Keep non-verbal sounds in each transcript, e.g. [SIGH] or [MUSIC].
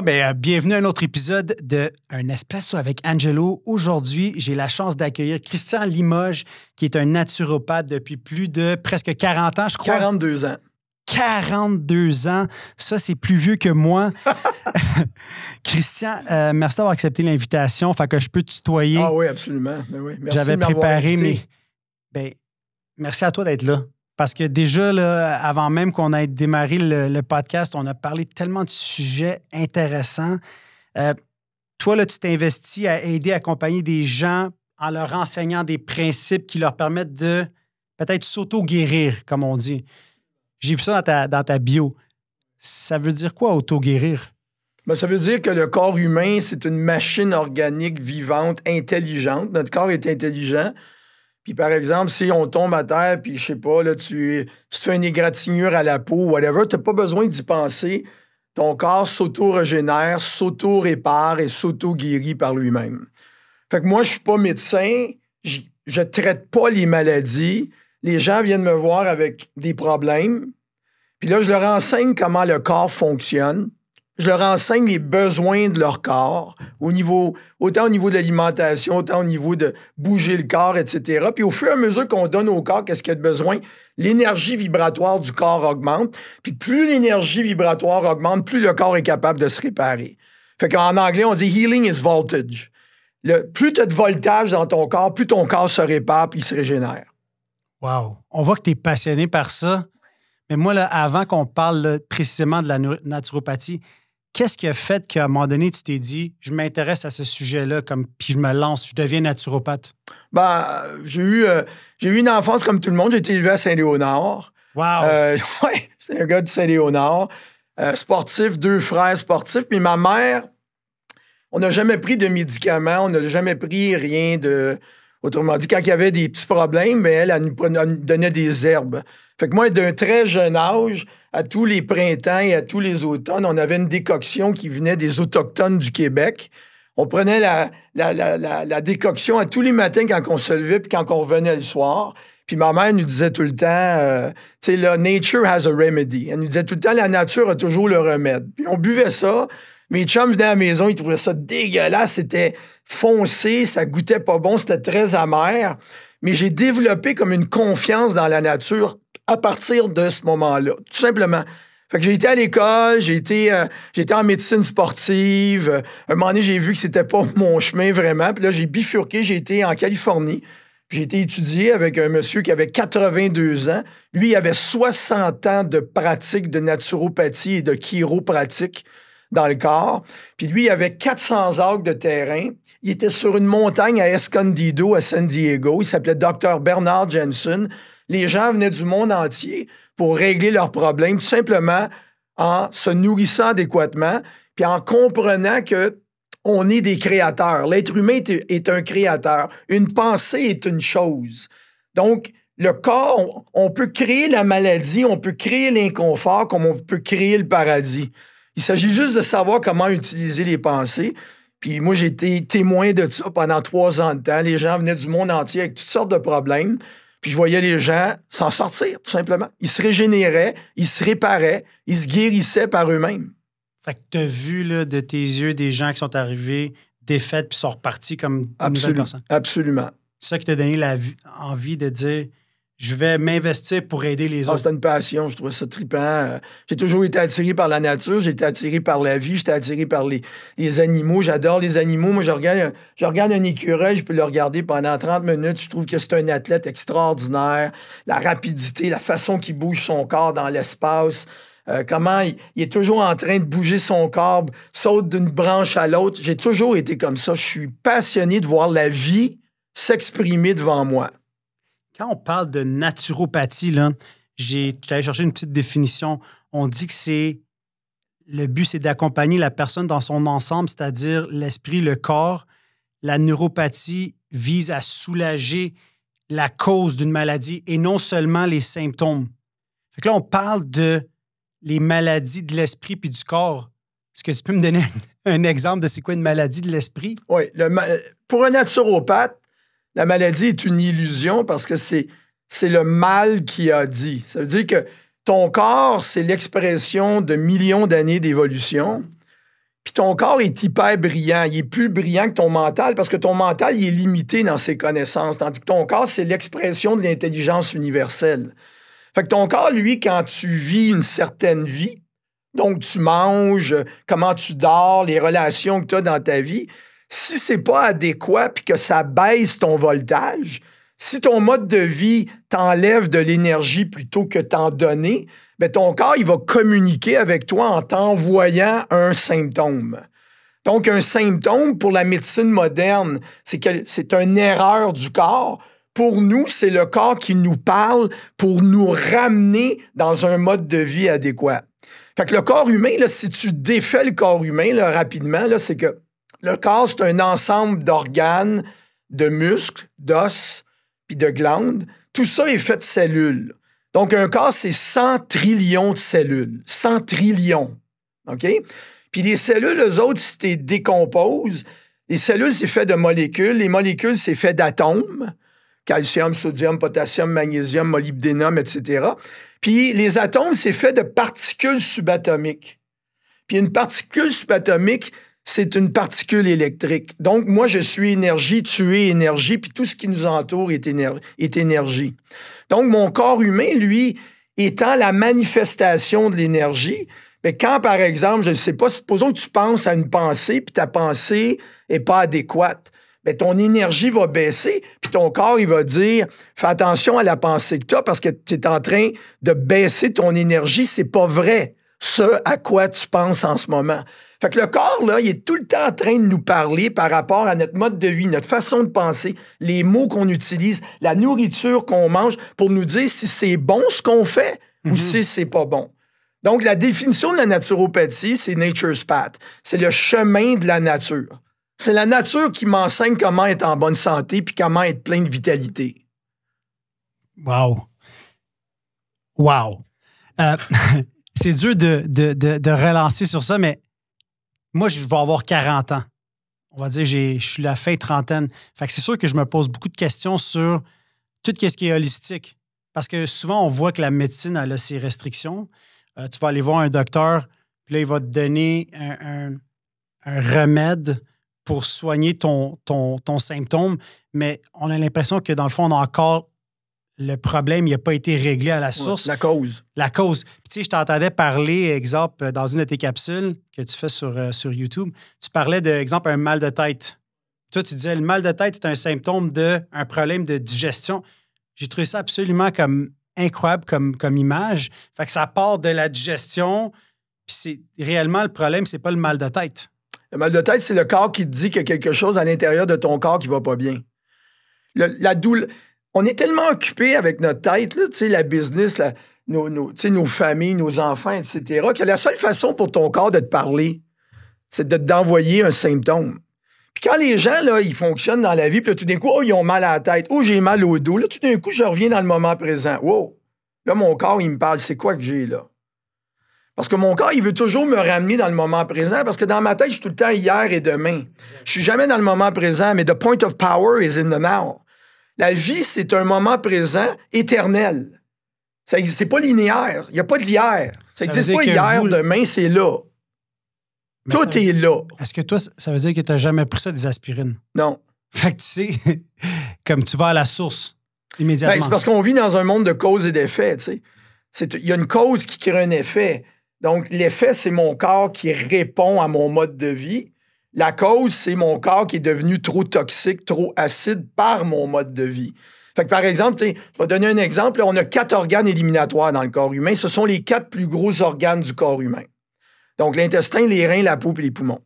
Ben, euh, bienvenue à un autre épisode de Un Espresso avec Angelo. Aujourd'hui, j'ai la chance d'accueillir Christian Limoges, qui est un naturopathe depuis plus de presque 40 ans, je crois. 42 ans. 42 ans. Ça, c'est plus vieux que moi. [LAUGHS] Christian, euh, merci d'avoir accepté l'invitation. Fait que je peux tutoyer. Ah oui, absolument. mais ben oui. J'avais préparé mais Ben, merci à toi d'être là. Parce que déjà, avant même qu'on ait démarré le, podcast, on a parlé tellement de sujets intéressants. Euh, toi, là, tu t'investis à aider, à accompagner des gens en leur enseignant des principes qui leur permettent de peut-être s'auto-guérir, comme on dit. J'ai vu ça dans ta, bio. Ça veut dire quoi, auto-guérir? Ben, ça veut dire que le corps humain, c'est une machine organique vivante, intelligente. Notre corps est intelligent. Puis par exemple, si on tombe à terre, puis je sais pas, là, tu, tu fais une égratignure à la peau, whatever, tu n'as pas besoin d'y penser. Ton corps s'auto-régénère, s'auto-répare et s'auto-guérit par lui-même. Fait que moi, je ne suis pas médecin, je ne traite pas les maladies. Les gens viennent me voir avec des problèmes. Puis là, je leur enseigne comment le corps fonctionne je leur enseigne les besoins de leur corps, au niveau, autant au niveau de l'alimentation, autant au niveau de bouger le corps, etc. Puis au fur et à mesure qu'on donne au corps qu'est-ce qu'il a besoin, l'énergie vibratoire du corps augmente. Puis plus l'énergie vibratoire augmente, plus le corps est capable de se réparer. Fait qu'en anglais, on dit healing is voltage. Le, plus tu as de voltage dans ton corps, plus ton corps se répare puis se régénère. Wow. On voit que tu es passionné par ça. Mais moi, là, avant qu'on parle précisément de la naturopathie, Qu'est-ce qui a fait qu'à un moment donné, tu t'es dit, je m'intéresse à ce sujet-là, comme puis je me lance, je deviens naturopathe? Ben, j'ai eu, euh, j'ai eu une enfance comme tout le monde. J'ai été élevé à Saint-Léonard. Wow! Euh, [LAUGHS] c'est un gars de Saint-Léonard. Euh, sportif, deux frères sportifs. Puis ma mère, on n'a jamais pris de médicaments, on n'a jamais pris rien de, Autrement dit, quand il y avait des petits problèmes, ben, elle, elle, nous donnait des herbes. Fait que moi, d'un très jeune âge, à tous les printemps et à tous les automnes, on avait une décoction qui venait des Autochtones du Québec. On prenait la, décoction à tous les matins quand on se levait puis quand on revenait le soir. Puis ma mère nous disait tout le temps, euh, tu sais, là, nature has a remedy. Elle nous disait tout le temps, la nature a toujours le remède. Puis on buvait ça, mes chums venaient à la maison, il trouvait ça dégueulasse. C'était foncé, ça goûtait pas bon, c'était très amer. Mais j'ai développé comme une confiance dans la nature à partir de ce moment-là, tout simplement. que j'ai été à l'école, euh, j'ai été, en médecine sportive. un moment donné, j'ai vu que c'était pas [LAUGHS] mon chemin vraiment. Puis là, j'ai bifurqué, j'ai été en Californie. J'ai été étudié avec un monsieur qui avait 82 ans. Lui, il avait 60 ans de pratique de naturopathie et de chiropratique dans le corps. Puis lui, il avait 400 arcs de terrain. Il était sur une montagne à Escondido, à San Diego. Il s'appelait Dr. Bernard Jensen. Les gens venaient du monde entier pour régler leurs problèmes, tout simplement en se nourrissant adéquatement, puis en comprenant que on est des créateurs. L'être humain est, un créateur. Une pensée est une chose. Donc, le corps, on peut créer la maladie, on peut créer l'inconfort comme on peut créer le paradis. Il s'agit juste de savoir comment utiliser les pensées. Puis moi, j'ai été témoin de ça pendant trois ans de temps. Les gens venaient du monde entier avec toutes sortes de problèmes. Puis je voyais les gens s'en sortir, tout simplement. Ils se régénéraient, ils se réparaient, ils se guérissaient par eux-mêmes. Fait que tu as vu là, de tes yeux des gens qui sont arrivés défaites puis sont repartis comme une personnes. Absolument. C'est ça qui t'a donné la envie de dire je vais m'investir pour aider les ah, autres. c'est une passion, je trouve ça trippant. J'ai toujours été attiré par la nature, j'ai été attiré par la vie, j'étais attiré par les, animaux. J'adore les animaux. Moi, je regarde, je regarde un écureuil, je peux le regarder pendant 30 minutes. Je trouve que c'est un athlète extraordinaire. La rapidité, la façon qu'il bouge son corps dans l'espace. Euh, comment il, il, est toujours en train de bouger son corps, saute d'une branche à l'autre. J'ai toujours été comme ça. Je suis passionné de voir la vie s'exprimer devant moi. Quand on parle de naturopathie, là, j'ai cherché une petite définition. On dit que c'est le but, c'est d'accompagner la personne dans son ensemble, c'est-à-dire l'esprit, le corps. La neuropathie vise à soulager la cause d'une maladie et non seulement les symptômes. Fait que là, on parle de les maladies de l'esprit puis du corps. Est-ce que tu peux me donner [LAUGHS] un, exemple de c'est quoi une maladie de l'esprit? Oui, pour un naturopathe, la maladie est une illusion parce que c'est, le mal qui a dit. Ça veut dire que ton corps, c'est l'expression de millions d'années d'évolution. Puis ton corps est hyper brillant. Il est plus brillant que ton mental parce que ton mental, il est limité dans ses connaissances. Tandis que ton corps, c'est l'expression de l'intelligence universelle. Fait que ton corps, lui, quand tu vis une certaine vie, donc tu manges, comment tu dors, les relations que tu as dans ta vie, si c'est pas adéquat puis que ça baisse ton voltage, si ton mode de vie t'enlève de l'énergie plutôt que t'en donner, ben ton corps il va communiquer avec toi en t'envoyant un symptôme. Donc un symptôme pour la médecine moderne, c'est que c'est une erreur du corps. Pour nous, c'est le corps qui nous parle pour nous ramener dans un mode de vie adéquat. Fait que le corps humain, là, si tu défais le corps humain là, rapidement, là, c'est que le corps, c'est un ensemble d'organes, de muscles, d'os, puis de glandes. Tout ça est fait de cellules. Donc, un corps, c'est 100 trillions de cellules. 100 trillions. OK? Puis les cellules, eux autres, si tu les décomposes, les cellules, c'est fait de molécules. Les molécules, c'est fait d'atomes. Calcium, sodium, potassium, magnésium, molybdénum, etc. Puis les atomes, c'est fait de particules subatomiques. Puis une particule subatomique, c'est une particule électrique. Donc, moi, je suis énergie, tu es énergie, puis tout ce qui nous entoure est, énergie. Donc, mon corps humain, lui, étant la manifestation de l'énergie, mais ben, quand, par exemple, je ne sais pas, supposons que tu penses à une pensée, puis ta pensée n'est pas adéquate, mais ben, ton énergie va baisser, puis ton corps, il va dire, fais attention à la pensée que tu as parce que tu es en train de baisser ton énergie, c'est pas vrai, ce à quoi tu penses en ce moment. Fait que le corps, là, il est tout le temps en train de nous parler par rapport à notre mode de vie, notre façon de penser, les mots qu'on utilise, la nourriture qu'on mange pour nous dire si c'est bon ce qu'on fait ou mhm. si c'est pas bon. Donc, la définition de la naturopathie, c'est nature's path. C'est le chemin de la nature. C'est la nature qui m'enseigne comment être en bonne santé puis comment être plein de vitalité. Wow. Wow. Euh, [LAUGHS] c'est dur de, relancer sur ça, mais moi, je vais avoir 40 ans. On va dire, je suis la fin trentaine. Fait que c'est sûr que je me pose beaucoup de questions sur tout ce qui est holistique. Parce que souvent, on voit que la médecine, a ses restrictions. Euh, tu vas aller voir un docteur, puis là, il va te donner un, remède pour soigner ton, ton, ton symptôme. Mais on a l'impression que, dans le fond, on a encore le problème n'a pas été réglé à la source. la cause. La cause. tu sais, je t'entendais parler, exemple, euh, dans une de tes capsules que tu fais sur, euh, sur YouTube, tu parlais de, exemple, un mal de tête. Toi, tu disais, le mal de tête, c'est un symptôme d'un problème de digestion. J'ai trouvé ça absolument comme incroyable comme, comme image. Fait que ça part de la digestion, puis c'est réellement le problème, c'est pas le mal de tête. Le mal de tête, c'est le corps qui te dit qu'il y a quelque chose à l'intérieur de ton corps qui va pas bien. la douleur on est tellement occupé avec notre tête, là, la business, la, nos, nos, familles, nos enfants, etc., que la seule façon pour ton corps de te parler, c'est de d'envoyer un symptôme. Puis quand les gens, là, ils fonctionnent dans la vie, puis tout d'un coup, oh, ils ont mal à la tête, oh, j'ai mal au dos, là, tout d'un coup, je reviens dans le moment présent. Wow! Là, mon corps, il me parle, c'est quoi que j'ai là? Parce que mon corps, il veut toujours me ramener dans le moment présent, parce que dans ma tête, je suis tout le temps hier et demain. Je suis jamais dans le moment présent, mais the point of power is in the now. La vie, c'est un moment présent éternel. Ça n'existe pas linéaire. Il n'y a pas d'hier. Ça n'existe pas hier, demain, c'est là. Tout est là. Est-ce que toi, ça veut dire que tu n'as jamais pris ça des aspirines? Non. Fait que tu sais, [LAUGHS] comme tu vas à la source immédiatement. Ben, c'est parce qu'on vit dans un monde de causes et d'effets. Il y a une cause qui crée un effet. Donc, l'effet, c'est mon corps qui répond à mon mode de vie. La cause, c'est mon corps qui est devenu trop toxique, trop acide par mon mode de vie. par exemple, je vais donner un exemple. On a quatre organes éliminatoires dans le corps humain. Ce sont les quatre plus gros organes du corps humain. Donc, l'intestin, les reins, la peau et les poumons.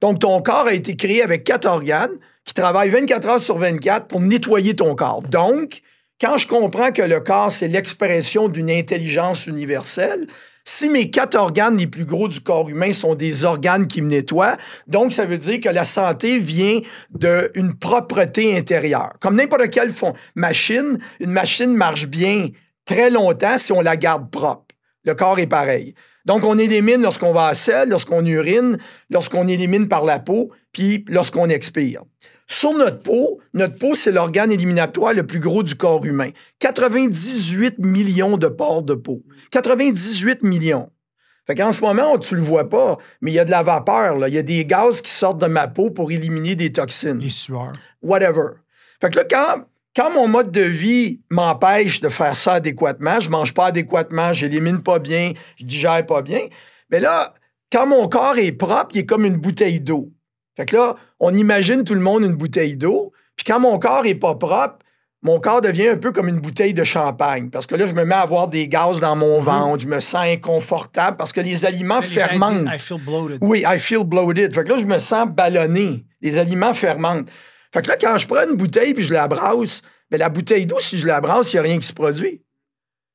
Donc, ton corps a été créé avec quatre organes qui travaillent 24 heures sur 24 pour nettoyer ton corps. Donc, quand je comprends que le corps, c'est l'expression d'une intelligence universelle, si mes quatre organes les plus gros du corps humain sont des organes qui me nettoient, donc ça veut dire que la santé vient d'une propreté intérieure. Comme n'importe quelle fond, machine, une machine marche bien très longtemps si on la garde propre. Le corps est pareil. Donc, on élimine lorsqu'on va à sel, lorsqu'on urine, lorsqu'on élimine par la peau, puis lorsqu'on expire. Sur notre peau, notre peau, c'est l'organe éliminatoire le plus gros du corps humain. 98 millions de pores de peau. 98 millions. Fait qu'en ce moment, tu le vois pas, mais il y a de la vapeur, Il y a des gaz qui sortent de ma peau pour éliminer des toxines. Les sueurs. Whatever. Fait que là, quand, mon mode de vie m'empêche de faire ça adéquatement, je mange pas adéquatement, j'élimine pas bien, je digère pas bien, mais là, quand mon corps est propre, il est comme une bouteille d'eau. Fait que là, on imagine tout le monde une bouteille d'eau, puis quand mon corps est pas propre, mon corps devient un peu comme une bouteille de champagne parce que là, je me mets à avoir des gaz dans mon mhm. ventre, je me sens inconfortable parce que les aliments fermentent. feel Oui, I feel bloated. Fait que là, je me sens ballonné. Les aliments fermentent. Fait que là, quand je prends une bouteille puis je la brasse, mais ben, la bouteille d'eau, si je la brasse, il n'y a rien qui se produit.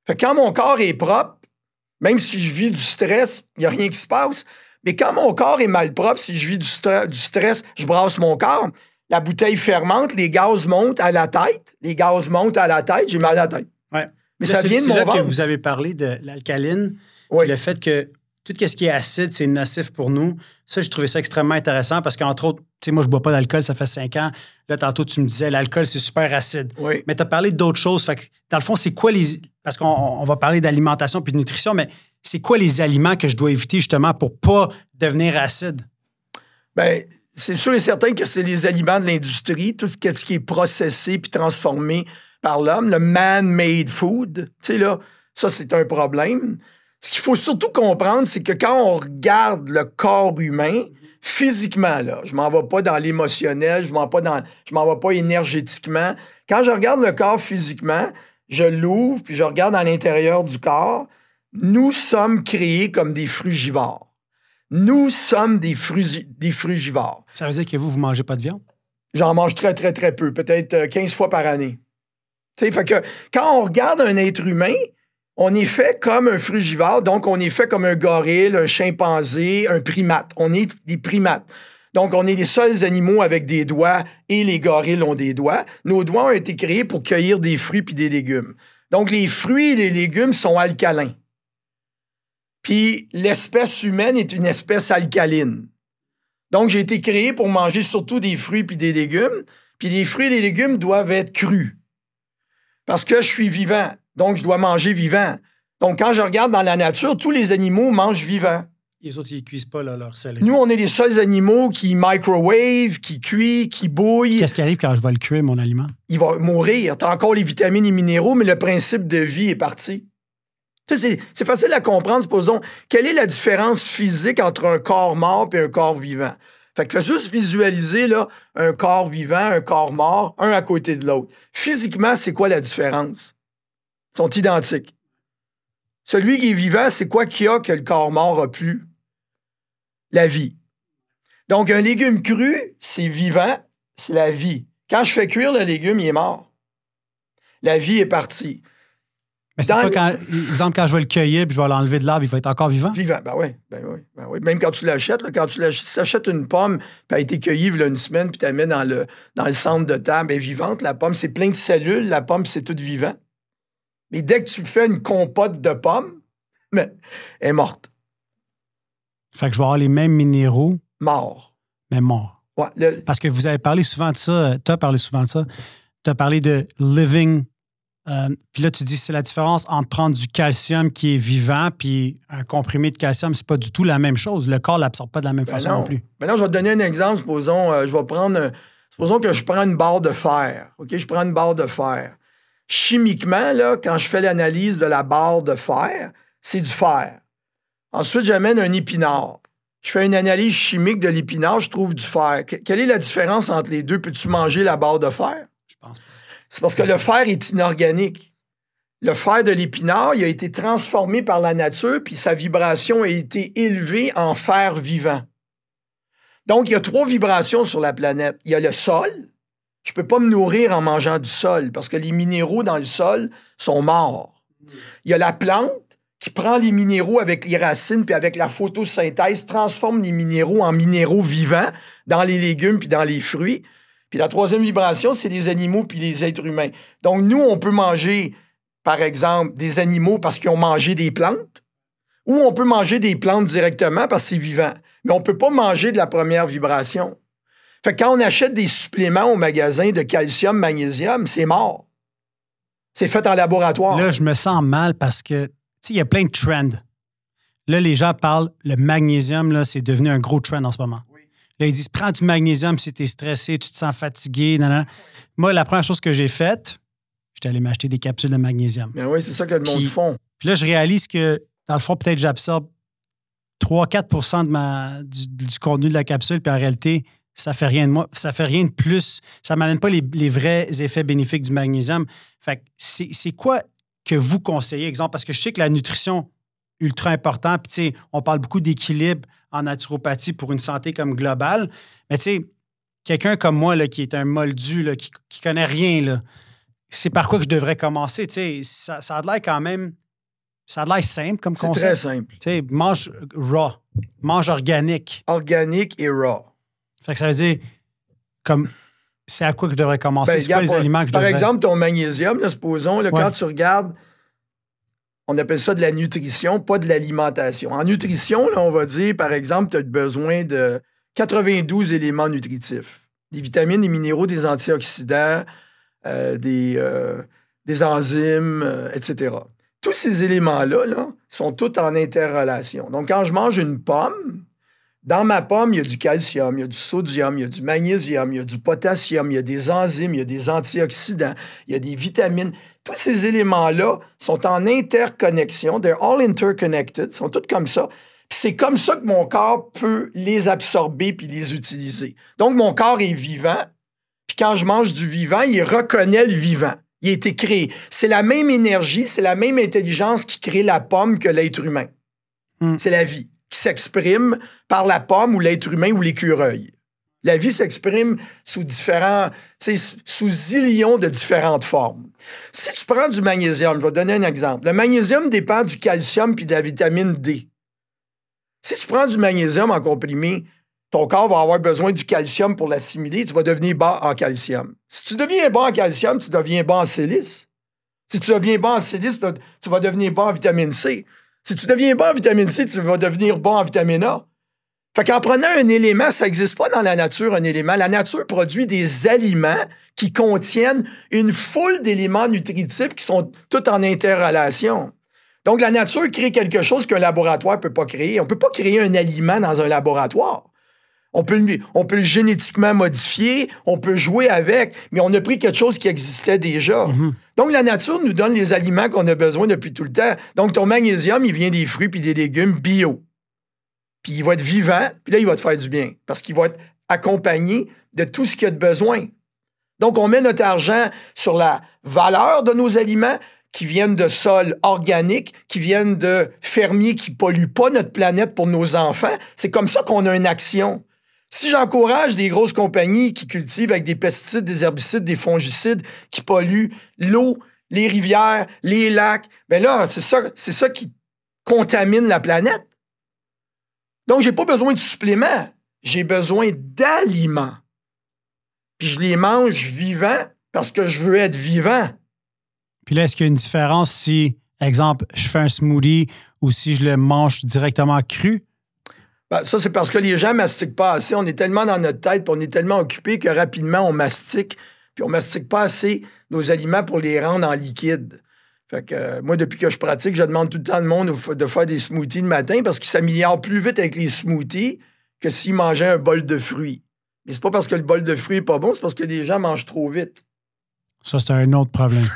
Fait que quand mon corps est propre, même si je vis du stress, il n'y a rien qui se passe. Mais quand mon corps est mal propre, si je vis du, du stress, je brasse mon corps la bouteille fermente, les gaz montent à la tête. Les gaz montent à la tête, j'ai mal à la tête. Ouais. Mais ça vient de mon là que vous avez parlé de l'alcaline, oui. le fait que tout ce qui est acide, c'est nocif pour nous. Ça, j'ai trouvé ça extrêmement intéressant parce qu'entre autres, tu sais, moi, je bois pas d'alcool, ça fait cinq ans. Là, tantôt, tu me disais, l'alcool, c'est super acide. Oui. Mais tu as parlé d'autres choses. dans le fond, c'est quoi les. Parce qu'on va parler d'alimentation puis de nutrition, mais c'est quoi les aliments que je dois éviter justement pour pas devenir acide? Bien, c'est sûr et certain que c'est les aliments de l'industrie, tout ce qui est processé puis transformé par l'homme, le man-made food, tu sais, là, ça, c'est un problème. Ce qu'il faut surtout comprendre, c'est que quand on regarde le corps humain, physiquement, là, je m'en vais pas dans l'émotionnel, je m'en pas dans, je m'en vais pas énergétiquement. Quand je regarde le corps physiquement, je l'ouvre puis je regarde à l'intérieur du corps. Nous sommes créés comme des frugivores. Nous sommes des, des frugivores. Ça veut dire que vous, vous mangez pas de viande? J'en mange très, très, très peu, peut-être 15 euh, fois par année. fait que quand on regarde un être humain, on est fait comme un frugivore, donc on est fait comme un gorille, un chimpanzé, un primate. On est des primates. Donc, on est les seuls animaux avec des doigts et les gorilles ont des doigts. Nos doigts ont été créés pour cueillir des fruits puis des légumes. Donc, les fruits et les légumes sont alcalins. Puis l'espèce humaine est une espèce alcaline. Donc, j'ai été créé pour manger surtout des fruits puis des légumes. Puis les fruits et les légumes doivent être crus. Parce que je suis vivant. Donc, je dois manger vivant. Donc, quand je regarde dans la nature, tous les animaux mangent vivant. Les autres, ils cuisent pas leur sel. Nous, on est les seuls animaux qui microwave, qui cuit, qui bouillent. Qu'est-ce qui arrive quand je vais le cuire, mon aliment? Il va mourir. Tu as encore les vitamines et minéraux, mais le principe de vie est parti. C'est facile à comprendre, supposons. Quelle est la différence physique entre un corps mort et un corps vivant? Fait que juste visualiser là, un corps vivant, un corps mort, un à côté de l'autre. Physiquement, c'est quoi la différence? Ils sont identiques. Celui qui est vivant, c'est quoi qu'il y a que le corps mort a plus? La vie. Donc, un légume cru, c'est vivant, c'est la vie. Quand je fais cuire le légume, il est mort. La vie est partie. Mais c'est pas quand, exemple, quand je vais le cueillir puis je vais l'enlever de l'arbre, il va être encore vivant? Vivant, ben oui. Ben oui, ben oui. Même quand tu l'achètes, quand tu achètes une pomme, qui elle a été cueillie il y a une semaine, puis tu la mets dans le, dans le centre de table, elle est vivante, la pomme, c'est plein de cellules, la pomme, c'est tout vivant. Mais dès que tu fais une compote de pommes, [LAUGHS] elle est morte. Fait que je vais avoir les mêmes minéraux. Morts. Mais morts. Parce que vous avez parlé souvent de ça, tu as parlé souvent de ça, tu as parlé de living euh, puis là, tu dis c'est la différence entre prendre du calcium qui est vivant puis un comprimé de calcium, c'est pas du tout la même chose. Le corps l'absorbe pas de la même ben façon non. plus. Maintenant, je vais te donner un exemple. Supposons, euh, je vais prendre, supposons que je prends une barre de fer. Ok, je prends une barre de fer. Chimiquement, là, quand je fais l'analyse de la barre de fer, c'est du fer. Ensuite, j'amène un épinard. Je fais une analyse chimique de l'épinard, je trouve du fer. quelle est la différence entre les deux? Peux-tu manger la barre de fer? Je pense pas. C'est parce que le fer est inorganique. Le fer de l'épinard, il a été transformé par la nature, puis sa vibration a été élevée en fer vivant. Donc, il y a trois vibrations sur la planète. Il y a le sol. Je ne peux pas me nourrir en mangeant du sol parce que les minéraux dans le sol sont morts. Il y a la plante qui prend les minéraux avec les racines puis avec la photosynthèse, transforme les minéraux en minéraux vivants dans les légumes puis dans les fruits. Puis la troisième vibration, c'est les animaux puis les êtres humains. Donc, nous, on peut manger, par exemple, des animaux parce qu'ils ont mangé des plantes, ou on peut manger des plantes directement parce que c'est vivant. Mais on ne peut pas manger de la première vibration. Fait que quand on achète des suppléments au magasin de calcium, magnésium, c'est mort. C'est fait en laboratoire. Là, je me sens mal parce que, tu sais, il y a plein de trends. Là, les gens parlent, le magnésium, là, c'est devenu un gros trend en ce moment. Là, ils disent prends du magnésium si tu es stressé, tu te sens fatigué. Moi, la première chose que j'ai faite, j'étais allé m'acheter des capsules de magnésium. Mais ben oui, c'est ça que le monde font. Puis là, je réalise que, dans le fond, peut-être j'absorbe 3-4 du, contenu de la capsule, puis en réalité, ça fait rien de moi, ça fait rien de plus. Ça ne m'amène pas les, vrais effets bénéfiques du magnésium. Fait c'est quoi que vous conseillez, exemple? Parce que je sais que la nutrition, ultra importante. puis tu sais, on parle beaucoup d'équilibre, en naturopathie pour une santé comme globale. Mais tu sais, quelqu'un comme moi là, qui est un moldu, qui, qui connaît rien, c'est par quoi que je devrais commencer. Tu sais, ça, ça a l'air quand même. Ça a l'air simple comme concept. C'est très simple. Tu sais, mange raw, mange organique. Organique et raw. ça veut dire, comme, c'est à quoi que je devrais commencer? Ben, c'est quoi les aliments que je par devrais... Par exemple, ton magnésium, là, supposons, quand tu regardes on appelle ça de la nutrition, pas de l'alimentation. En nutrition, on va dire, par exemple, tu as besoin de 92 éléments nutritifs. Des vitamines, des minéraux, des antioxydants, euh, des, euh, des, enzymes, euh, etc. Tous ces éléments-là là, sont tous en interrelation. Donc, quand je mange une pomme, dans ma pomme, il y a du calcium, il y a du sodium, il y a du magnésium, il y a du potassium, il y a des enzymes, il y a des antioxydants, il y a des vitamines tous ces éléments-là sont en interconnexion. They're all interconnected. Ils sont tous comme ça. Puis c'est comme ça que mon corps peut les absorber puis les utiliser. Donc, mon corps est vivant. Puis quand je mange du vivant, il reconnaît le vivant. Il a été créé. C'est la même énergie, c'est la même intelligence qui crée la pomme que l'être humain. Hmm. C'est la vie qui s'exprime par la pomme ou l'être humain ou l'écureuil. La vie s'exprime sous différents, sous zillions de différentes formes. Si tu prends du magnésium, je vais donner un exemple. Le magnésium dépend du calcium puis de la vitamine D. Si tu prends du magnésium en comprimé, ton corps va avoir besoin du calcium pour l'assimiler, tu vas devenir bas en calcium. Si tu deviens bas en calcium, tu deviens bas en silice. Si tu deviens bas en silice, tu vas devenir bas en vitamine C. Si tu deviens bas en vitamine C, tu vas devenir bas en vitamine A. Fait qu'en prenant un élément, ça n'existe pas dans la nature, un élément. La nature produit des aliments qui contiennent une foule d'éléments nutritifs qui sont tous en interrelation. Donc, la nature crée quelque chose qu'un laboratoire ne peut pas créer. On ne peut pas créer un aliment dans un laboratoire. On peut, on peut le génétiquement modifier, on peut jouer avec, mais on a pris quelque chose qui existait déjà. Mhm. Donc, la nature nous donne les aliments qu'on a besoin depuis tout le temps. Donc, ton magnésium, il vient des fruits puis des légumes bio puis il va être vivant, puis là, il va te faire du bien parce qu'il va être accompagné de tout ce qu'il a de besoin. Donc, on met notre argent sur la valeur de nos aliments qui viennent de sols organiques, qui viennent de fermiers qui ne polluent pas notre planète pour nos enfants. C'est comme ça qu'on a une action. Si j'encourage des grosses compagnies qui cultivent avec des pesticides, des herbicides, des fongicides, qui polluent l'eau, les rivières, les lacs, bien là, c'est ça, c'est ça qui contamine la planète. Donc, je n'ai pas besoin de suppléments. J'ai besoin d'aliments. Puis je les mange vivants parce que je veux être vivant. Puis là, est-ce qu'il y a une différence si, exemple, je fais un smoothie ou si je le mange directement cru? Ben, ça, c'est parce que les gens ne mastiquent pas assez. On est tellement dans notre tête, on est tellement occupé que rapidement, on mastique. Puis on ne mastique pas assez nos aliments pour les rendre en liquide. Euh, moi, depuis que je pratique, je demande tout le temps le monde de faire des smoothies le matin parce qu'ils s'améliorent plus vite avec les smoothies que s'ils mangeaient un bol de fruits. Mais c'est pas parce que le bol de fruits est pas bon, c'est parce que les gens mangent trop vite. Ça, c'est un autre problème.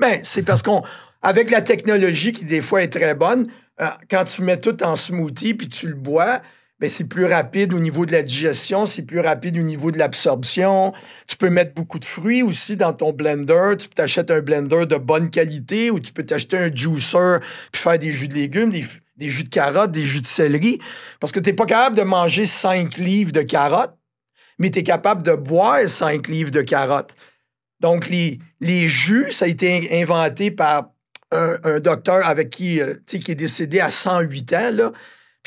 Mais [LAUGHS] ben, c'est parce qu'on, avec la technologie qui des fois est très bonne, euh, quand tu mets tout en smoothie puis tu le bois, ben, c'est plus rapide au niveau de la digestion, c'est plus rapide au niveau de l'absorption. Tu peux mettre beaucoup de fruits aussi dans ton blender. Tu peux t'acheter un blender de bonne qualité ou tu peux t'acheter un juicer puis faire des jus de légumes, des, jus de carottes, des jus de céleri. Parce que tu n'es pas capable de manger 5 livres de carottes, mais tu es capable de boire 5 livres de carottes. Donc, les, jus, ça a été inventé par un, docteur avec qui, euh, sais qui est décédé à 108 ans, là,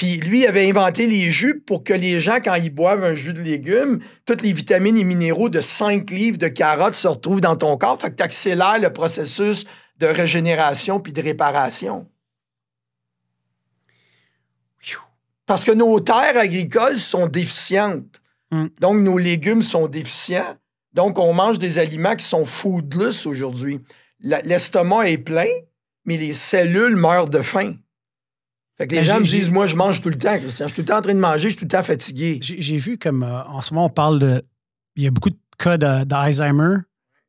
puis lui, avait inventé les jus pour que les gens, quand ils boivent un jus de légumes, toutes les vitamines et minéraux de 5 livres de carottes se retrouvent dans ton corps. Fait que tu accélères le processus de régénération puis de réparation. Parce que nos terres agricoles sont déficientes. Hmm. Donc, nos légumes sont déficients. Donc, on mange des aliments qui sont foodless aujourd'hui. L'estomac est plein, mais les cellules meurent de faim les ben, gens me disent, moi, je mange tout le temps, Christian. Je suis tout le temps en train de manger, je suis tout le temps fatigué. J'ai vu comme euh, en ce moment, on parle de. Il y a beaucoup de cas d'Alzheimer.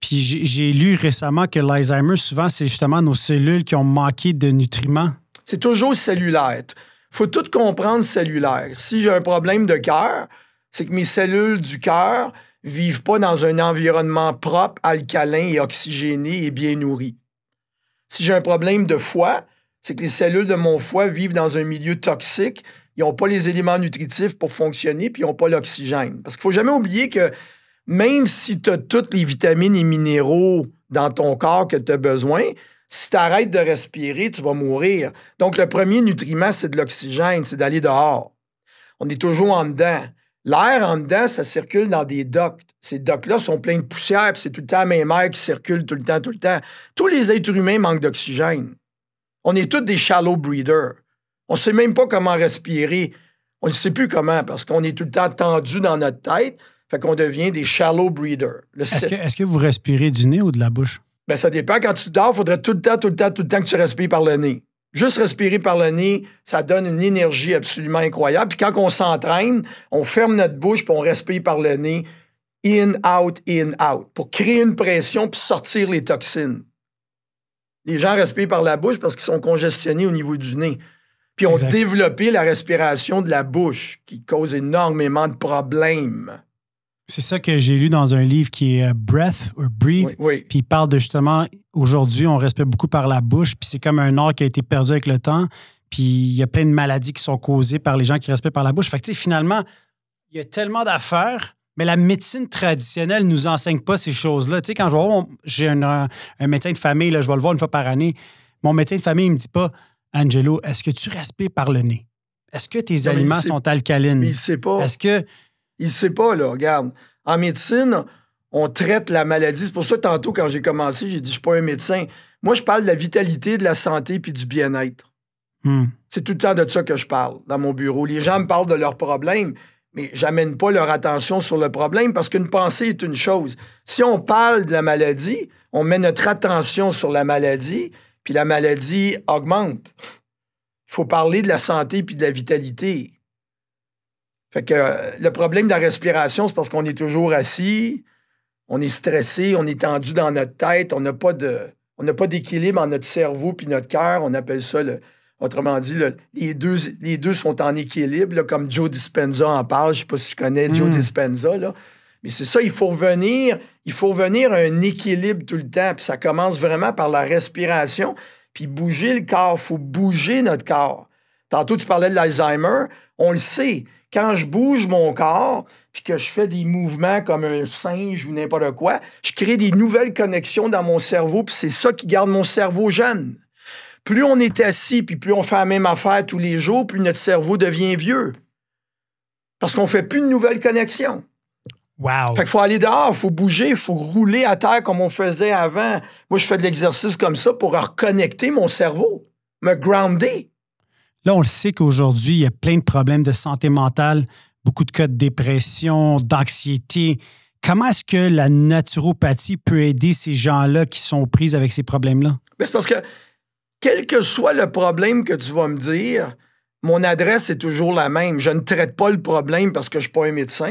Puis j'ai lu récemment que l'Alzheimer, souvent, c'est justement nos cellules qui ont manqué de nutriments. C'est toujours cellulaire. Il faut tout comprendre cellulaire. Si j'ai un problème de cœur, c'est que mes cellules du cœur vivent pas dans un environnement propre, alcalin et oxygéné et bien nourri. Si j'ai un problème de foie, c'est que les cellules de mon foie vivent dans un milieu toxique. Ils n'ont pas les éléments nutritifs pour fonctionner, puis ils n'ont pas l'oxygène. Parce qu'il ne faut jamais oublier que même si tu as toutes les vitamines et minéraux dans ton corps que tu as besoin, si tu arrêtes de respirer, tu vas mourir. Donc, le premier nutriment, c'est de l'oxygène, c'est d'aller dehors. On est toujours en dedans. L'air en dedans, ça circule dans des docks. Ces docks là sont pleins de poussière, puis c'est tout le temps la même air qui circule tout le temps, tout le temps. Tous les êtres humains manquent d'oxygène. On est tous des shallow breeders. On ne sait même pas comment respirer. On ne sait plus comment parce qu'on est tout le temps tendu dans notre tête. Fait qu'on devient des shallow breeders. Est-ce que, vous respirez du nez ou de la bouche? Ben, ça dépend. Quand tu dors, il faudrait tout le temps, tout le temps, tout le temps que tu respires par le nez. Juste respirer par le nez, ça donne une énergie absolument incroyable. Puis quand on s'entraîne, on ferme notre bouche puis on respire par le nez, in, out, in, out, pour créer une pression puis sortir les toxines les gens respirent par la bouche parce qu'ils sont congestionnés au niveau du nez. Puis ont développé la respiration de la bouche qui cause énormément de problèmes. C'est ça que j'ai lu dans un livre qui est euh, Breath or Breathe. Puis il parle de justement, aujourd'hui, on respire beaucoup par la bouche, puis c'est comme un or qui a été perdu avec le temps. Puis il y a plein de maladies qui sont causées par les gens qui respirent par la bouche. Fait que, finalement, il y a tellement d'affaires mais la médecine traditionnelle ne nous enseigne pas ces choses-là. Tu sais, quand je vois, j'ai un, médecin de famille, là, je vais le voir une fois par année. Mon médecin de famille ne me dit pas Angelo, est-ce que tu respires par le nez? Est-ce que tes aliments sont alcalines? Il sait pas. Est-ce que. Il sait pas, là, regarde. En médecine, on traite la maladie. C'est pour ça que tantôt, quand j'ai commencé, j'ai dit je suis pas un médecin. Moi, je parle de la vitalité, de la santé puis du bien-être. Hmm. C'est tout le temps de ça que je parle dans mon bureau. Les gens me parlent de leurs problèmes, mais j'amène pas leur attention sur le problème parce qu'une pensée est une chose. Si on parle de la maladie, on met notre attention sur la maladie, puis la maladie augmente. Il faut parler de la santé puis de la vitalité. Fait que euh, le problème de la respiration, c'est parce qu'on est toujours assis, on est stressé, on est tendu dans notre tête, on n'a pas on n'a pas d'équilibre en notre cerveau puis notre cœur. On appelle ça le, Autrement dit, les, deux, les deux sont en équilibre, comme Joe Dispenza en parle. Je ne sais pas si tu connais Joe hmm. Dispenza. Mais c'est ça, il faut revenir, il faut revenir à un équilibre tout le temps. Puis ça commence vraiment par la respiration, puis bouger le corps. Il faut bouger notre corps. Tantôt, tu parlais de l'Alzheimer. On le sait. Quand je bouge mon corps, puis que je fais des mouvements comme un singe ou n'importe quoi, je crée des nouvelles connexions dans mon cerveau, puis c'est ça qui garde mon cerveau jeune. Plus on est assis, puis plus on fait la même affaire tous les jours, plus notre cerveau devient vieux. Parce qu'on fait plus de nouvelles connexions. Wow. Fait qu'il faut aller dehors, il faut bouger, il faut rouler à terre comme on faisait avant. Moi, je fais de l'exercice comme ça pour reconnecter mon cerveau, me grounder. Là, on le sait qu'aujourd'hui, il y a plein de problèmes de santé mentale, beaucoup de cas de dépression, d'anxiété. Comment est-ce que la naturopathie peut aider ces gens-là qui sont prises avec ces problèmes-là? Ben, c'est parce que quel que soit le problème que tu vas me dire, mon adresse est toujours la même. Je ne traite pas le problème parce que je ne suis pas un médecin.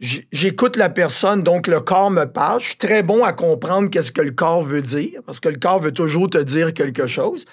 J'écoute la personne, donc le corps me parle. Je suis très bon à comprendre qu'est-ce que le corps veut dire, parce que le corps veut toujours te dire quelque chose.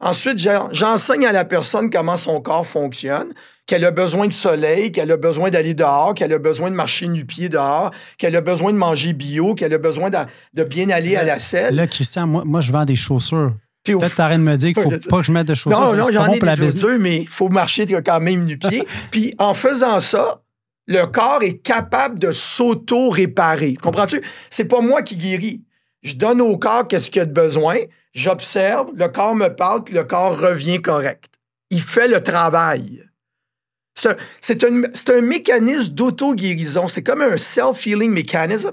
Ensuite, j'enseigne à la personne comment son corps fonctionne, qu'elle a besoin de soleil, qu'elle a besoin d'aller dehors, qu'elle a besoin de marcher nu-pied dehors, qu'elle a besoin de manger bio, qu'elle a besoin de, bien aller à la selle. Là, Christian, moi, moi, je vends des chaussures. Puis Là, tu de me dire qu'il ne faut pas que je mette de chaussures. Non, non, j'en ai des mais il faut marcher quand même du pied. puis en faisant ça, le corps est capable de s'auto-réparer. Comprends-tu? C'est pas moi qui guéris. Je donne au corps qu'est-ce qu'il a de besoin, j'observe, le corps me parle, puis le corps revient correct. Il fait le travail. C'est un, mécanisme d'auto-guérison. C'est comme un self-healing mechanism.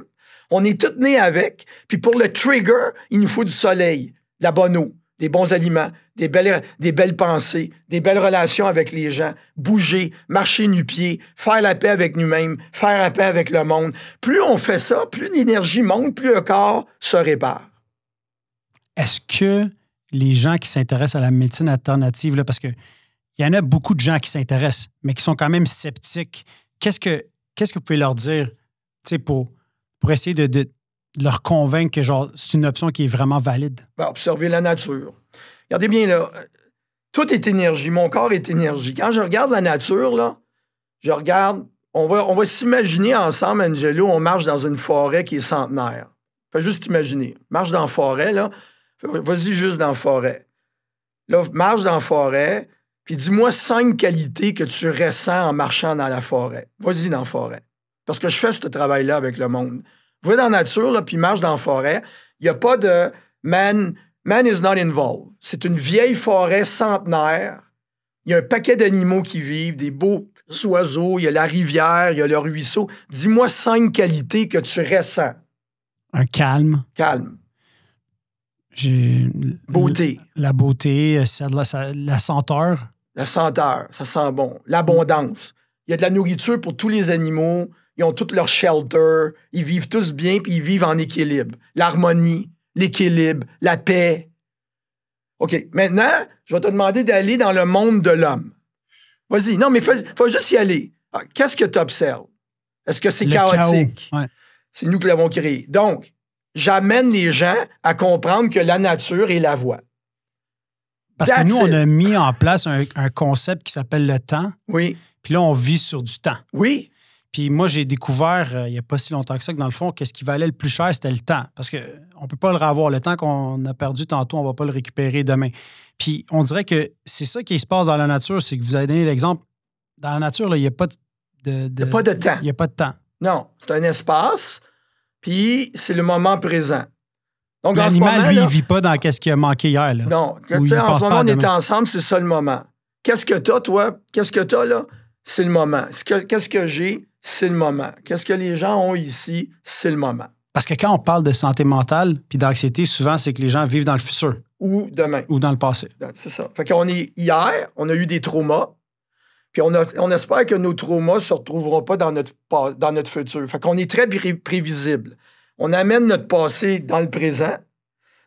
On est tous nés avec. Puis pour le trigger, il nous faut du soleil, de la bonne eau, des bons aliments, des belles, des belles pensées, des belles relations avec les gens, bouger, marcher nu-pied, faire la paix avec nous-mêmes, faire la paix avec le monde. Plus on fait ça, plus l'énergie monte, plus le corps se répare. Est-ce que les gens qui s'intéressent à la médecine alternative, là, parce qu'il y en a beaucoup de gens qui s'intéressent, mais qui sont quand même sceptiques, qu'est-ce que, qu'est-ce que vous pouvez leur dire pour, pour essayer de leur convaincre que genre c'est une option qui est vraiment valide? Ben, observer la nature. Regardez bien là, tout est énergie, mon corps est énergie. Quand je regarde la nature, là, je regarde, on va, s'imaginer ensemble, Angelo, on marche dans une forêt qui est centenaire. Fais juste imaginer. Marche dans la forêt, là. Vas-y juste dans la forêt. Là, marche dans la forêt, puis dis-moi cinq qualités que tu ressens en marchant dans la forêt. Vas-y dans la forêt. Parce que je fais ce travail-là avec le monde. Vous êtes dans la nature, là, puis marche dans la forêt, il n'y a pas de man, man is not involved. C'est une vieille forêt centenaire. Il y a un paquet d'animaux qui vivent, des beaux oiseaux, il y a la rivière, il y a le ruisseau. Dis-moi cinq qualités que tu ressens. Un calme. Calme. J'ai. Beauté. La beauté, euh, la, la senteur. La senteur, ça sent bon. L'abondance. Il y a de la nourriture pour tous les animaux ils ont tout leur shelter, ils vivent tous bien, puis ils vivent en équilibre. L'harmonie, l'équilibre, la paix. OK, maintenant, je vais te demander d'aller dans le monde de l'homme. Vas-y, non, mais il faut, juste y aller. Ah, qu'est-ce que tu observes? Est-ce que c'est chaotique? C'est nous qui l'avons créé. Donc, j'amène les gens à comprendre que la nature est la voie. Parce que nous, on a mis en place un, un concept qui s'appelle le temps. Oui. Puis là, on vit sur du temps. Oui. Puis moi, j'ai découvert, euh, il n'y a pas si longtemps que ça, que dans le fond, qu'est-ce qui valait le plus cher, c'était le temps. Parce qu'on ne peut pas le revoir. Le temps qu'on a perdu tantôt, on ne va pas le récupérer demain. Puis on dirait que c'est ça qui se passe dans la nature, c'est que vous avez donné l'exemple. Dans la nature, il n'y a pas de, pas de temps. Il n'y a pas de temps. Non, c'est un espace, puis c'est le moment présent. Donc, L'animal, lui, il ne vit pas dans qu'est-ce qui a manqué hier. non, en ce moment, on est ensemble, c'est ça le moment. Qu'est-ce que tu as, toi? Qu'est-ce que tu as, là? C'est le moment. Qu'est-ce que j'ai? c'est le moment. Qu'est-ce que les gens ont ici, c'est le moment. Parce que quand on parle de santé mentale puis d'anxiété, souvent, c'est que les gens vivent dans le futur. Ou demain. Ou dans le passé. C'est ça. Fait qu'on est hier, on a eu des traumas, puis on, espère que nos traumas ne se retrouveront pas dans notre, futur. Fait qu'on est très prévisible. On amène notre passé dans le présent.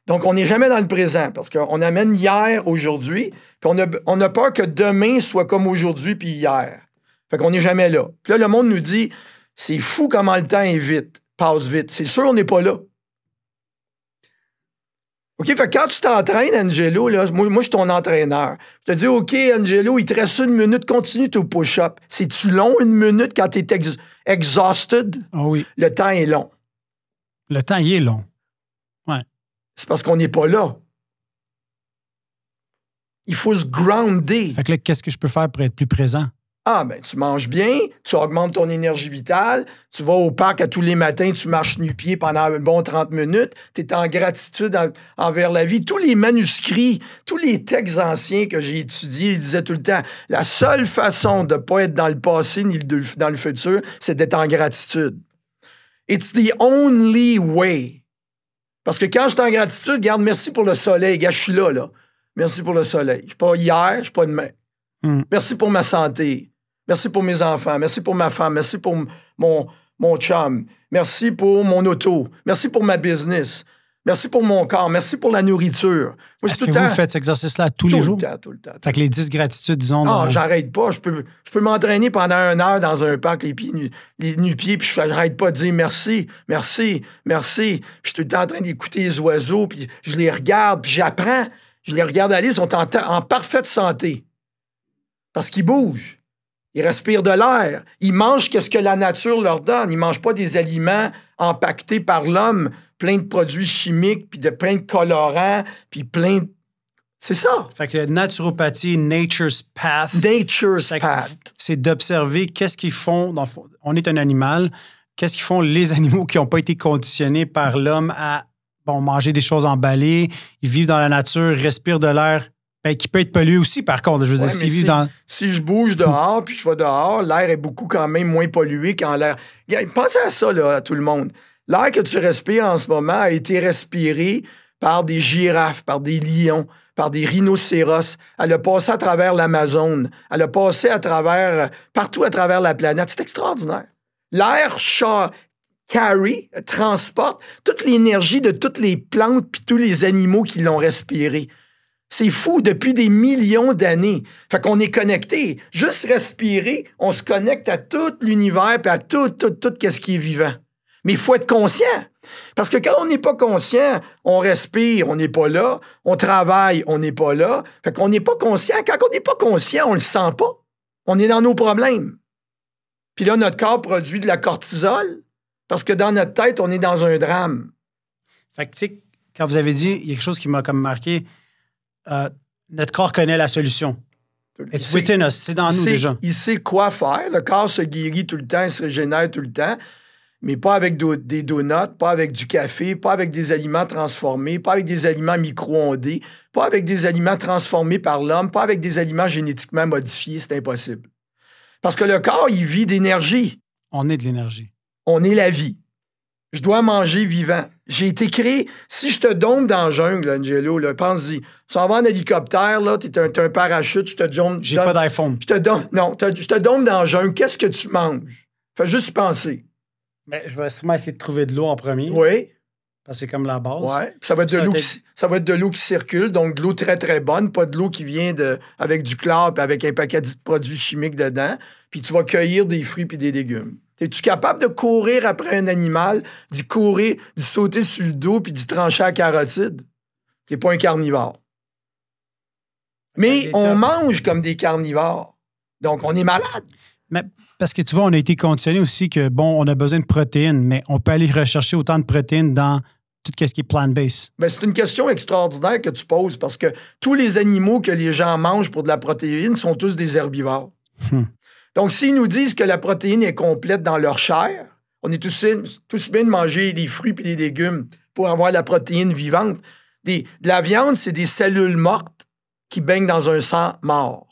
Donc, on n'est jamais dans le présent parce qu'on amène hier, aujourd'hui, puis on a, on a peur que demain soit comme aujourd'hui puis hier. Fait qu'on n'est jamais là. Puis là, le monde nous dit c'est fou comment le temps est vite, passe vite. C'est sûr, on n'est pas là. OK, fait quand tu t'entraînes, Angelo, moi, je suis ton entraîneur. Je te dis, OK, Angelo, il te reste une minute, continue ton push-up. C'est-tu long, une minute, quand tu es exhausted? Ah oui. Le temps est long. Le temps, il est long. Ouais. C'est parce qu'on n'est pas là. Il faut se grounder. Fait que qu'est-ce que je peux faire pour être plus présent? Ah, ben, tu manges bien, tu augmentes ton énergie vitale, tu vas au parc à tous les matins, tu marches nu-pied pendant un bon 30 minutes, tu es en gratitude envers la vie. Tous les manuscrits, tous les textes anciens que j'ai étudiés, ils disaient tout le temps la seule façon de ne pas être dans le passé ni dans le futur, c'est d'être en gratitude. It's the only way. Parce que quand je suis en gratitude, garde, merci pour le soleil, gars, je suis là, là. Merci pour le soleil. Je ne suis pas hier, je ne suis pas demain. Hmm. Merci pour ma santé. Merci pour mes enfants. Merci pour ma femme. Merci pour mon, mon chum. Merci pour mon auto. Merci pour ma business. Merci pour mon corps. Merci pour la nourriture. Est-ce que vous faites cet exercice-là tous les jours? Tout le temps, tout le temps. Fait que les 10 gratitudes, disons. Ah, non, j'arrête pas. Je peux, je peux m'entraîner pendant une heure dans un parc, les pieds les pieds puis je n'arrête pas de dire merci, merci, merci. Puis je suis tout le temps en train d'écouter les oiseaux, puis je les regarde, puis j'apprends. Je les regarde aller, ils sont en, en parfaite santé. Parce qu'ils bougent. Ils respirent de l'air. Ils mangent ce que la nature leur donne. Ils mangent pas des aliments empaquetés par l'homme, plein de produits chimiques, puis de plein de colorants, puis plein C'est ça. Fait que naturopathie, nature's path. Nature's path. C'est d'observer qu'est-ce qu'ils font. on est un animal. Qu'est-ce qu'ils font les [LAUGHS] animaux qui n'ont pas été conditionnés par l'homme à bon, manger des choses emballées? Ils vivent dans la nature, respirent de l'air ben, qui peut être pollué aussi, par contre. Je veux si, je bouge dehors, puis je vais dehors, l'air est beaucoup quand même moins pollué qu'en l'air. Pensez à ça, là, à tout le monde. L'air que tu respires en ce moment a été respiré par des girafes, par des lions, par des rhinocéros. Elle a passé à travers l'Amazon. Elle a passé à travers, partout à travers la planète. C'est extraordinaire. L'air carry, transporte toute l'énergie de toutes les plantes puis tous les animaux qui l'ont respiré. C'est fou depuis des millions d'années. Fait qu'on est connecté. Juste respirer, on se connecte à tout l'univers et à tout, tout, tout ce qui est vivant. Mais il faut être conscient. Parce que quand on n'est pas conscient, on respire, on n'est pas là. On travaille, on n'est pas là. Fait qu'on n'est pas conscient. Quand on n'est pas conscient, on le sent pas. On est dans nos problèmes. Puis là, notre corps produit de la cortisol parce que dans notre tête, on est dans un drame. Fait que, quand vous avez dit, il y a quelque chose qui m'a comme marqué euh, notre corps connaît la solution. It's within c'est dans nous déjà. Il sait quoi faire. Le corps se guérit tout le temps, il se régénère tout le temps, mais pas avec des donuts, pas avec du café, pas avec des aliments transformés, pas avec des aliments micro-ondés, pas avec des aliments transformés par l'homme, pas avec des aliments génétiquement modifiés. C'est impossible. Parce que le corps, il vit d'énergie. On est de l'énergie. On est la vie. Je dois manger vivant. J'ai été créé. Si je te donne dans la jungle, Angelo, pense-y. Ça vas en hélicoptère, là, t'es un, parachute, je te donne. J'ai pas d'iPhone. Je te donne. Non, je te donne dans la jungle. Qu'est-ce que tu manges? Fais juste y penser. Mais je vais sûrement essayer de trouver de l'eau en premier. Oui. Parce que c'est comme la base. Ouais. Ça va, être de l'eau qui, ça va être de l'eau qui circule, donc de l'eau très, très bonne, pas de l'eau qui vient de, avec du chlore et avec un paquet de produits chimiques dedans. Puis tu vas cueillir des fruits et des légumes. Es-tu capable de courir après un animal, d'y courir, d'y sauter sur le dos puis d'y trancher à carotide? T'es pas un carnivore. Mais on mange comme des carnivores. Donc, on est malade. Mais parce que tu vois, on a été conditionné aussi que, bon, on a besoin de protéines, mais on peut aller rechercher autant de protéines dans tout ce qui est plant-based. Ben, c'est une question extraordinaire que tu poses parce que tous les animaux que les gens mangent pour de la protéine sont tous des herbivores. Hmm. Donc, s'ils nous disent que la protéine est complète dans leur chair, on est tous, tous bien de manger des fruits et des légumes pour avoir la protéine vivante. la viande, c'est des cellules mortes qui baignent dans un sang mort.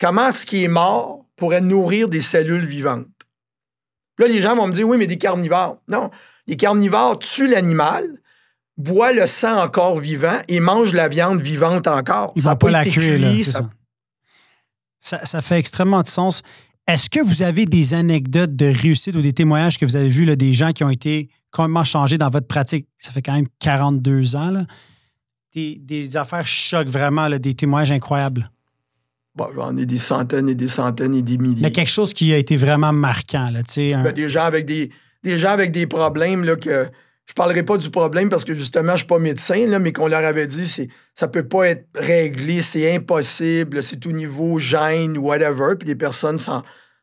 Comment ce qui est mort pourrait nourrir des cellules vivantes? Là, les gens vont me dire, oui, mais des carnivores. Non, les carnivores tuent l'animal, boit le sang encore vivant et mangent la viande vivante encore. Ils ça pas, la cuire, là, ça, fait extrêmement de sens. Est-ce que vous avez des anecdotes de réussite ou des témoignages que vous avez vus des gens qui ont été complètement changés dans votre pratique? Ça fait quand même 42 ans. Des, affaires choquent vraiment, là, des témoignages incroyables. On est des centaines et des centaines et des milliers. Mais quelque chose qui a été vraiment marquant. Là, ben, des, gens avec des, des avec des problèmes là, que je parlerai pas du problème parce que justement, je suis pas médecin, là, mais qu'on leur avait dit, c'est ça peut pas être réglé, c'est impossible, c'est au niveau ou whatever, puis les personnes s'en,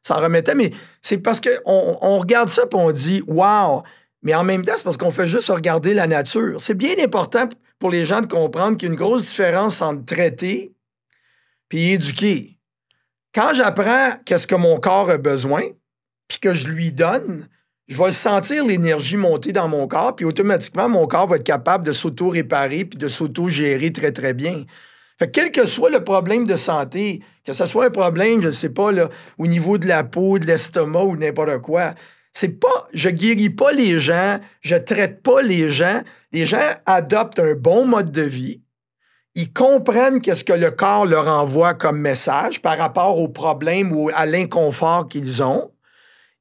remettaient. Mais c'est parce qu'on regarde ça et on dit, wow! Mais en même temps, c'est parce qu'on fait juste regarder la nature. C'est bien important pour les gens de comprendre qu'il y a une grosse différence entre traiter puis éduquer. Quand j'apprends qu'est-ce que mon corps a besoin, puis que je lui donne, je vais sentir l'énergie monter dans mon corps, puis automatiquement, mon corps va être capable de s'auto-réparer puis de s'auto-gérer très, très bien. Fait quel que soit le problème de santé, que ce soit un problème, je ne sais pas, là, au niveau de la peau, de l'estomac ou n'importe quoi, c'est pas, je guéris pas les gens, je traite pas les gens. Les gens adoptent un bon mode de vie. Ils comprennent qu'est-ce que le corps leur envoie comme message par rapport aux problèmes ou à l'inconfort qu'ils ont.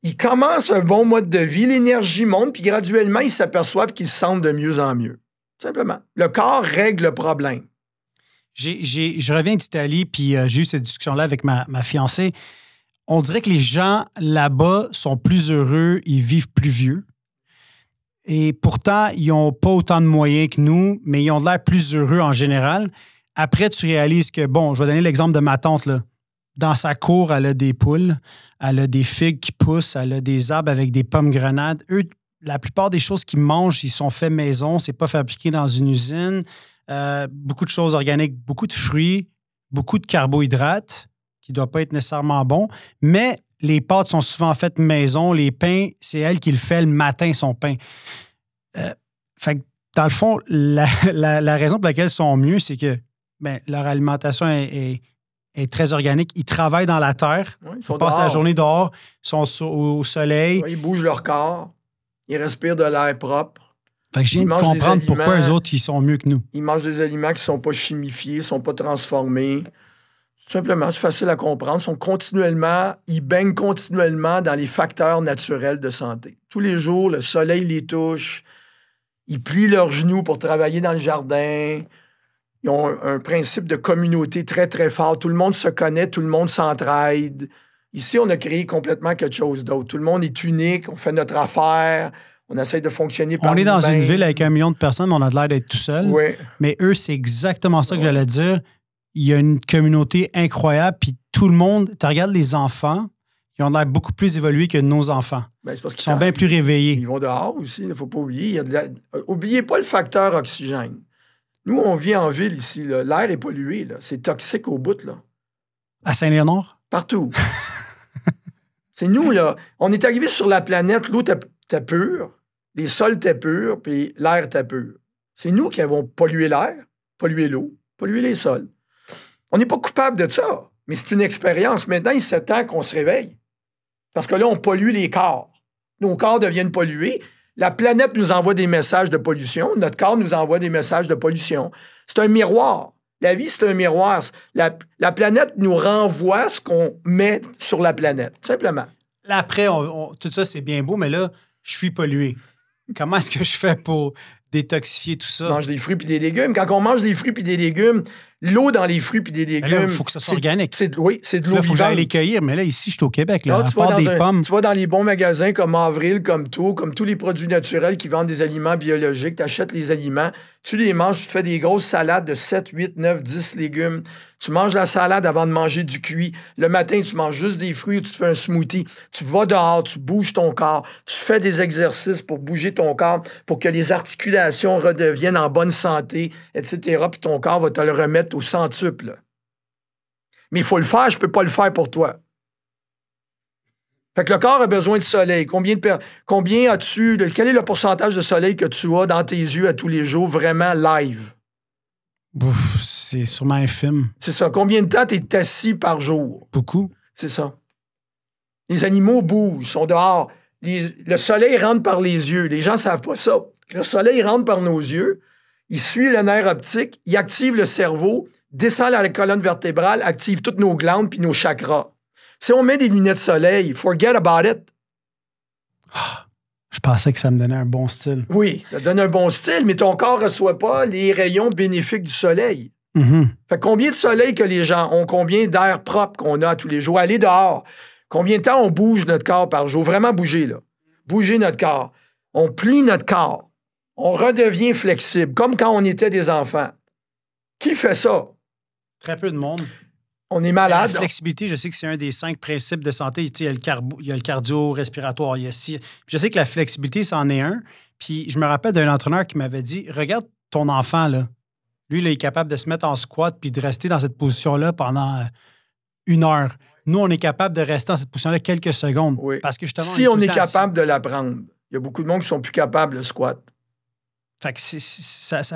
Ils commencent un bon mode de vie, l'énergie monte, puis graduellement, ils s'aperçoivent qu'ils se sentent de mieux en mieux. Simplement. Le corps règle le problème. je reviens d'Italie, puis euh, j'ai eu cette discussion-là avec ma, ma, fiancée. On dirait que les gens là-bas sont plus heureux, ils vivent plus vieux. Et pourtant, ils n'ont pas autant de moyens que nous, mais ils ont l'air plus heureux en général. Après, tu réalises que, bon, je vais donner l'exemple de ma tante, là. Dans sa cour, elle a des poules, elle a des figues qui poussent, elle a des arbres avec des pommes grenades. Eux, la plupart des choses qu'ils mangent, ils sont faits maison, c'est pas fabriqué dans une usine. Euh, beaucoup de choses organiques, beaucoup de fruits, beaucoup de carbohydrates qui ne doivent pas être nécessairement bon. Mais les pâtes sont souvent faites maison. Les pains, c'est elle qui le fait le matin, son pain. Euh, fait que dans le fond, [LAUGHS] la, raison pour laquelle ils sont mieux, c'est que ben, leur alimentation est, très organique. Ils travaillent dans la terre. ils, passent la journée dehors, ils sont au soleil. ils bougent leur corps, ils respirent de l'air propre. Fait que je de comprendre pourquoi les autres, ils sont mieux que nous. Ils mangent des aliments qui ne sont pas chimifiés, ne sont pas transformés. simplement, c'est facile à comprendre. sont continuellement, ils baignent continuellement dans les facteurs naturels de santé. Tous les jours, le soleil les touche. Ils plient leurs genoux pour travailler dans le jardin ils ont un, principe de communauté très, très fort. Tout le monde se connaît, tout le monde s'entraide. Ici, on a créé complètement quelque chose d'autre. Tout le monde est unique, on fait notre affaire, on essaie de fonctionner par On est dans une ville avec un million de personnes, mais on a l'air d'être tout seul. Mais eux, c'est exactement ça que j'allais dire. Il y a une communauté incroyable, puis tout le monde, tu regardes les enfants, ils ont l'air beaucoup plus évolués que nos enfants. Ben, ils sont bien plus réveillés. Ils vont dehors aussi, il ne faut pas oublier. Il euh, Oubliez pas le facteur oxygène. Nous, on vit en ville ici. L'air est pollué. C'est toxique au bout. Là. À Saint-Léonard? Partout. [LAUGHS] c'est nous, là. On est arrivé sur la planète, l'eau était pure, les sols étaient purs, puis l'air était pur. C'est nous qui avons pollué l'air, pollué l'eau, pollué les sols. On n'est pas coupable de ça, mais c'est une expérience. Maintenant, il se qu'on se réveille. Parce que là, on pollue les corps. Nos corps deviennent pollués, la planète nous envoie des messages de pollution, notre corps nous envoie des messages de pollution. C'est un miroir. La vie, c'est un miroir. La, planète nous renvoie ce qu'on met sur la planète, tout simplement. Là, après, tout ça, c'est bien beau, mais là, je suis pollué. Comment est-ce que je fais pour détoxifier tout ça? Mange des fruits puis des légumes. Quand on mange des fruits puis des légumes, l'eau dans les fruits puis des légumes. Il faut que ça soit organique. oui, c'est de l'eau. Il faut que j'aille les cueillir, mais là, ici, je suis au Québec. Là, tu, vas dans les bons magasins comme Avril, comme tout, comme tous les produits naturels qui vendent des aliments biologiques. Tu achètes les aliments, tu les manges, tu te fais des grosses salades de 7, 8, 9, 10 légumes. Tu manges la salade avant de manger du cuit. Le matin, tu manges juste des fruits ou tu te fais un smoothie. Tu vas dehors, tu bouges ton corps, tu fais des exercices pour bouger ton corps, pour que les articulations redeviennent en bonne santé, etc. Puis ton corps va te le remettre au centuple. Mais il faut le faire, je ne peux pas le faire pour toi. Fait que le corps a besoin de soleil. Combien, de, combien as-tu, quel est le pourcentage de soleil que tu as dans tes yeux à tous les jours vraiment live? c'est sûrement infime. C'est ça. Combien de temps tu es assis par jour? Beaucoup. C'est ça. Les animaux bougent, sont dehors. le soleil rentre par les yeux. Les gens ne savent pas ça. Le soleil rentre par nos yeux il suit le nerf optique, il active le cerveau, descend à la colonne vertébrale, active toutes nos glandes puis nos chakras. Si on met des lunettes de soleil, forget about it. Ah, je pensais que ça me donnait un bon style. Oui, ça donne un bon style, mais ton corps ne reçoit pas les rayons bénéfiques du soleil. Mm-hmm. combien de soleil que les gens ont, combien d'air propre qu'on a tous les jours. Aller dehors, combien de temps on bouge notre corps par jour? Vraiment bouger, là. Bouger notre corps. On plie notre corps on redevient flexible, comme quand on était des enfants. Qui fait ça? Très peu de monde. On est malade. La flexibilité, je sais que c'est un des cinq principes de santé. il, y a le cardio, le cardio respiratoire. Je sais que la flexibilité, c'en est un. Puis je me rappelle d'un entraîneur qui m'avait dit Regarde ton enfant, là. Lui, il est capable de se mettre en squat puis de rester dans cette position-là pendant euh, une heure. Nous, on est capable de rester dans cette position-là quelques secondes. Parce que Si on est, capable de l'apprendre, il y a beaucoup de monde qui sont plus capables de squat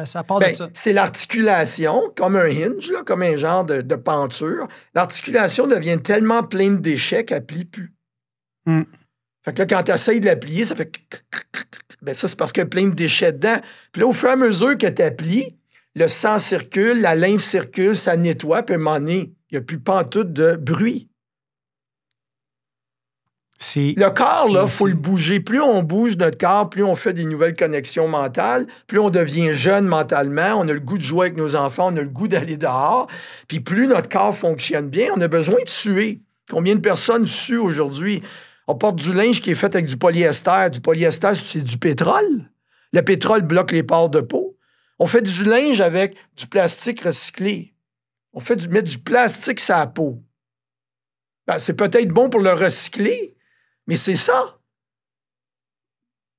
ça, part de ben, ça. C'est l'articulation, comme un hinge, comme un genre de, penture. L'articulation devient tellement pleine de déchets qu'elle plie plus. Hmm. quand tu essayes de la plier, ça fait. Ben ça, c'est parce qu'il y a plein de déchets dedans. Puis au fur et à mesure que tu plies, le sang circule, la lymphe circule, ça nettoie, puis à un moment il n'y a plus pantoute de bruit. Le corps, il faut le bouger. Plus on bouge notre corps, plus on fait des nouvelles connexions mentales, plus on devient jeune mentalement, on a le goût de jouer avec nos enfants, on a le goût d'aller dehors. Puis plus notre corps fonctionne bien, on a besoin de suer. Combien de personnes suent aujourd'hui? On porte du linge qui est fait avec du polyester. Du polyester, c'est du pétrole. Le pétrole bloque les pores de peau. On fait du linge avec du plastique recyclé. On fait du, met du plastique sur la peau. Ben, c'est peut-être bon pour le recycler, mais c'est ça.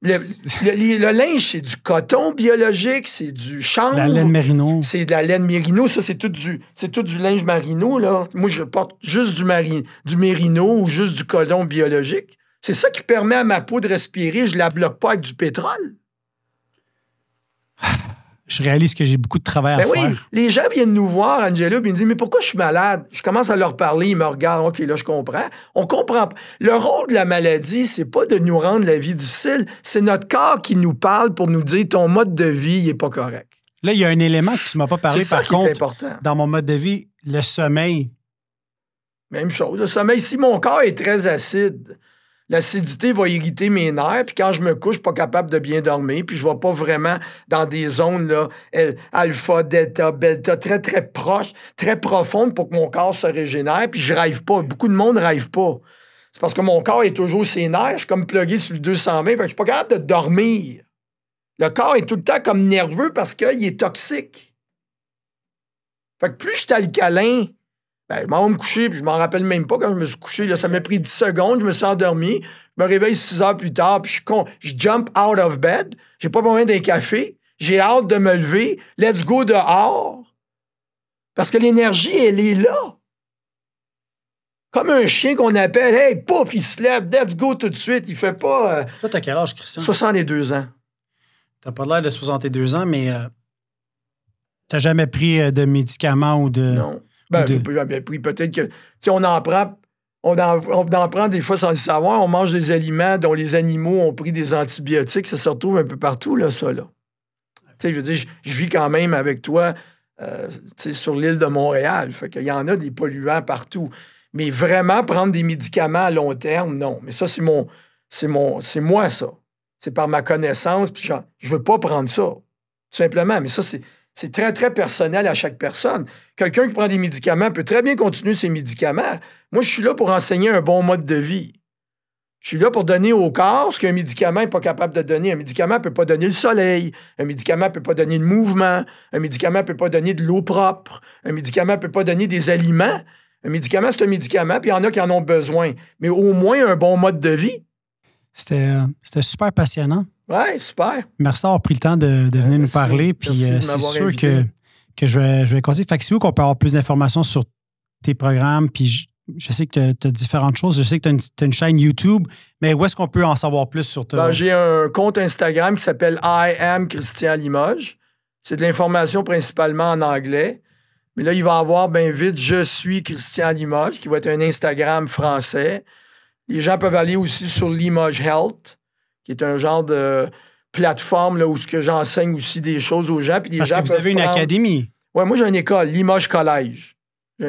Le, linge, c'est du coton biologique, c'est du chanvre. La laine mérino. C'est de la laine mérino. Ça, c'est tout du, tout du linge marino. Là. Moi, je porte juste du, mérino du ou juste du coton biologique. C'est ça qui permet à ma peau de respirer. Je la bloque pas avec du pétrole je réalise que j'ai beaucoup de travail à ben faire. Oui, les gens viennent nous voir, Angelo, puis ils me disent Mais pourquoi je suis malade Je commence à leur parler, ils me regardent, OK, là, je comprends. On comprend. Le rôle de la maladie, c'est pas de nous rendre la vie difficile, c'est notre corps qui nous parle pour nous dire Ton mode de vie, n'est pas correct. Là, il y a un élément que tu m'as pas parlé, ça par qui contre. Est important. Dans mon mode de vie, le sommeil. Même chose. Le sommeil, si mon corps est très acide, L'acidité va irriter mes nerfs, puis quand je me couche, je suis pas capable de bien dormir, puis je ne vais pas vraiment dans des zones là, alpha, delta, beta, très, très proches, très profondes pour que mon corps se régénère, puis je rêve pas. Beaucoup de monde rêve pas. C'est parce que mon corps est toujours ses nerfs, je suis comme plugué sur le 220, fait que je suis pas capable de dormir. Le corps est tout le temps comme nerveux parce qu'il est toxique. Fait plus je suis alcalin, ben, je m'en vais me coucher, puis je m'en rappelle même pas quand je me suis couché. Là, ça m'a pris 10 secondes, je me suis endormi. Je me réveille 6 heures plus tard, puis je, suis con... je jump out of bed. J'ai pas besoin d'un café. J'ai hâte de me lever. Let's go dehors. Parce que l'énergie, elle est là. Comme un chien qu'on appelle, hey, pouf, il se lève, let's go tout de suite. Il fait pas. Euh, Toi, t'as quel âge, Christian? 62 ans. T'as pas l'air de 62 ans, mais Tu euh, t'as jamais pris euh, de médicaments ou de. Non. Ben, ben, puis peut-être que. on en prend. On on des fois sans le savoir. On mange des aliments dont les animaux ont pris des antibiotiques. Ça se retrouve un peu partout, là, ça, là. je veux dire, je, vis quand même avec toi, euh, sur l'île de Montréal. Fait qu'il y en a des polluants partout. Mais vraiment, prendre des médicaments à long terme, non. Mais ça, c'est mon... C'est mon... C'est moi, ça. C'est par ma connaissance. je, je veux pas prendre ça, tout simplement. Mais ça, c'est... C'est très, très personnel à chaque personne. Quelqu'un qui prend des médicaments peut très bien continuer ses médicaments. Moi, je suis là pour enseigner un bon mode de vie. Je suis là pour donner au corps ce qu'un médicament n'est pas capable de donner. Un médicament ne peut pas donner le soleil. Un médicament ne peut pas donner le mouvement. Un médicament ne peut pas donner de l'eau propre. Un médicament ne peut pas donner des aliments. Un médicament, c'est un médicament, puis il y en a qui en ont besoin. Mais au moins un bon mode de vie. C'était, euh, c'était super passionnant. Ouais, super. Merci d'avoir pris le temps de, venir nous parler. Puis euh, c'est sûr que, je vais, je vais Fait que qu'on peut avoir plus d'informations sur tes programmes? Puis je, sais que tu as, différentes choses. Je sais que tu as, une chaîne YouTube, mais où est-ce qu'on peut en savoir plus sur toi? Ben, j'ai un compte Instagram qui s'appelle I am Christian Limoges. C'est de l'information principalement en anglais. Mais là, il va avoir bien vite Je suis Christian Limoges, qui va être un Instagram français. Les gens peuvent aller aussi sur Limoges Health qui est un genre de plateforme où ce que j'enseigne aussi des choses aux gens. Puis les Parce que vous avez une académie. Oui, moi j'ai une école, Limoges Collège. J'ai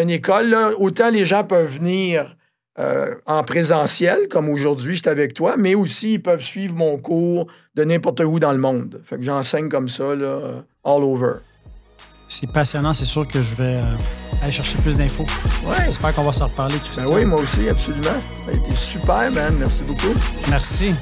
une, école, autant les gens peuvent venir euh, en présentiel, comme aujourd'hui, j'étais avec toi, mais aussi ils peuvent suivre mon cours de n'importe où dans le monde. Fait que j'enseigne comme ça, là, all over. C'est passionnant, c'est sûr que je vais... Euh, Allez chercher plus d'infos. Ouais. J'espère qu'on va se reparler, ben Christian. Ben oui, moi aussi, absolument. Ça a été super, man. Merci beaucoup. Merci.